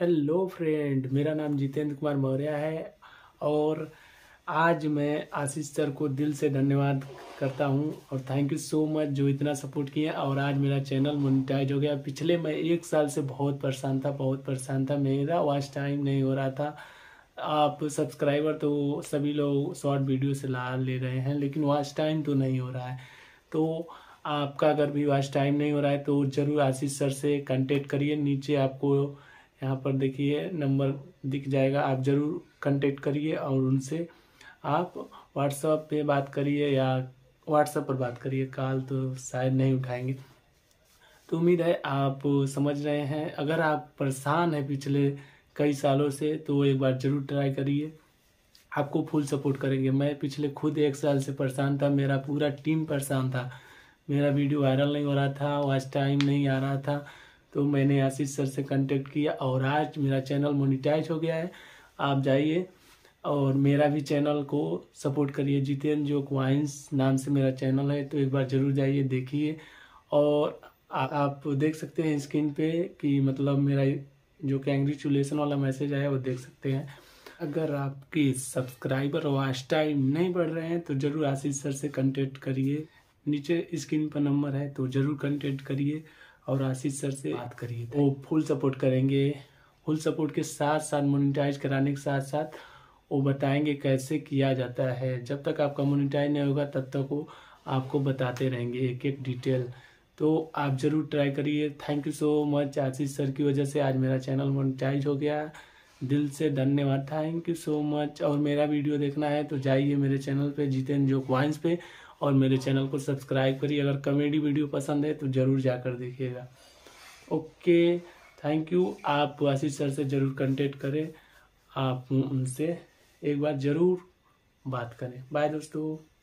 hello friend मेरा नाम जितेंद्र कुमार मौर्य है और आज मैं आशीष सर को दिल से धन्यवाद करता हूं और थैंक यू सो मच जो इतना सपोर्ट किए और आज मेरा चैनल मोनिटाइज हो गया पिछले मैं एक साल से बहुत परेशान था बहुत परेशान था मेरा वॉच टाइम नहीं हो रहा था आप सब्सक्राइबर तो सभी लोग शॉर्ट वीडियो से ला ले रहे हैं लेकिन वॉच टाइम तो नहीं हो रहा है तो आपका अगर भी वॉच टाइम नहीं हो रहा है तो ज़रूर आशीष सर से कंटेक्ट करिए नीचे आपको यहाँ पर देखिए नंबर दिख जाएगा आप ज़रूर कंटेक्ट करिए और उनसे आप व्हाट्सअप पे बात करिए या व्हाट्सअप पर बात करिए कॉल तो शायद नहीं उठाएंगे तो उम्मीद है आप समझ रहे हैं अगर आप परेशान हैं पिछले कई सालों से तो एक बार ज़रूर ट्राई करिए आपको फुल सपोर्ट करेंगे मैं पिछले खुद एक साल से परेशान था मेरा पूरा टीम परेशान था मेरा वीडियो वायरल नहीं हो रहा था वॉच टाइम नहीं आ रहा था तो मैंने आशीष सर से कांटेक्ट किया और आज मेरा चैनल मोनिटाइज हो गया है आप जाइए और मेरा भी चैनल को सपोर्ट करिए जितेंद्र जोक वाइन्स नाम से मेरा चैनल है तो एक बार ज़रूर जाइए देखिए और आ, आप देख सकते हैं स्क्रीन पे कि मतलब मेरा जो कैंग्रेचुलेसन वाला मैसेज आया वो देख सकते हैं अगर आपके सब्सक्राइबर वॉच टाइम नहीं बढ़ रहे हैं तो ज़रूर आशीष सर से कंटेक्ट करिए नीचे स्क्रीन पर नंबर है तो ज़रूर कंटेक्ट करिए और आशीष सर से बात करिए वो फुल सपोर्ट करेंगे फुल सपोर्ट के साथ साथ मोनिटाइज कराने के साथ साथ वो बताएंगे कैसे किया जाता है जब तक आपका मोनिटाइज नहीं होगा तब तक वो आपको बताते रहेंगे एक एक डिटेल तो आप ज़रूर ट्राई करिए thank you so much Ashish sir की वजह से आज मेरा चैनल मोनिटाइज हो गया दिल से धन्यवाद थैंक यू सो मच और मेरा वीडियो देखना है तो जाइए मेरे चैनल पे जितेंद्र जो क्वाइंस पे और मेरे चैनल को सब्सक्राइब करिए अगर कॉमेडी वीडियो पसंद है तो ज़रूर जाकर देखिएगा ओके थैंक यू आप आशीष सर से ज़रूर कॉन्टेक्ट करें आप उनसे एक बार ज़रूर बात करें बाय दोस्तों